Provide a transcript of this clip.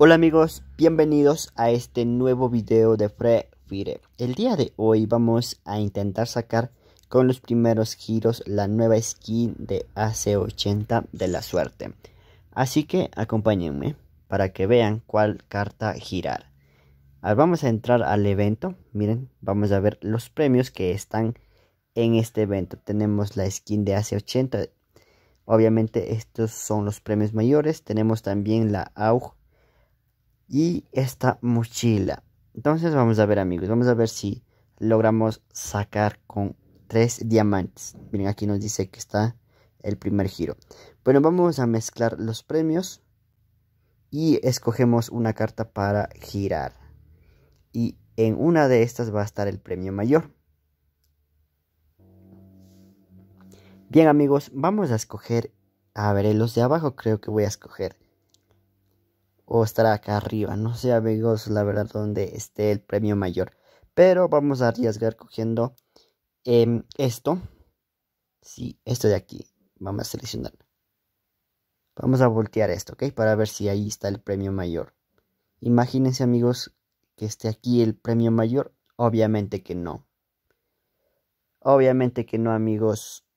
Hola amigos, bienvenidos a este nuevo video de Free Fire. El día de hoy vamos a intentar sacar con los primeros giros la nueva skin de AC80 de la suerte. Así que acompáñenme para que vean cuál carta girar. vamos a entrar al evento, miren, vamos a ver los premios que están en este evento. Tenemos la skin de AC80, obviamente estos son los premios mayores, tenemos también la AUG y esta mochila. Entonces vamos a ver amigos, vamos a ver si logramos sacar con tres diamantes. Miren, aquí nos dice que está el primer giro. Bueno, vamos a mezclar los premios y escogemos una carta para girar. Y en una de estas va a estar el premio mayor. Bien amigos, vamos a escoger, a ver, los de abajo creo que voy a escoger o estará acá arriba. No sé, amigos, la verdad, dónde esté el premio mayor. Pero vamos a arriesgar cogiendo em, esto. Sí, esto de aquí. Vamos a seleccionar. Vamos a voltear esto, ¿ok? Para ver si ahí está el premio mayor. Imagínense, amigos, que esté aquí el premio mayor. Obviamente que no. Obviamente que no, amigos.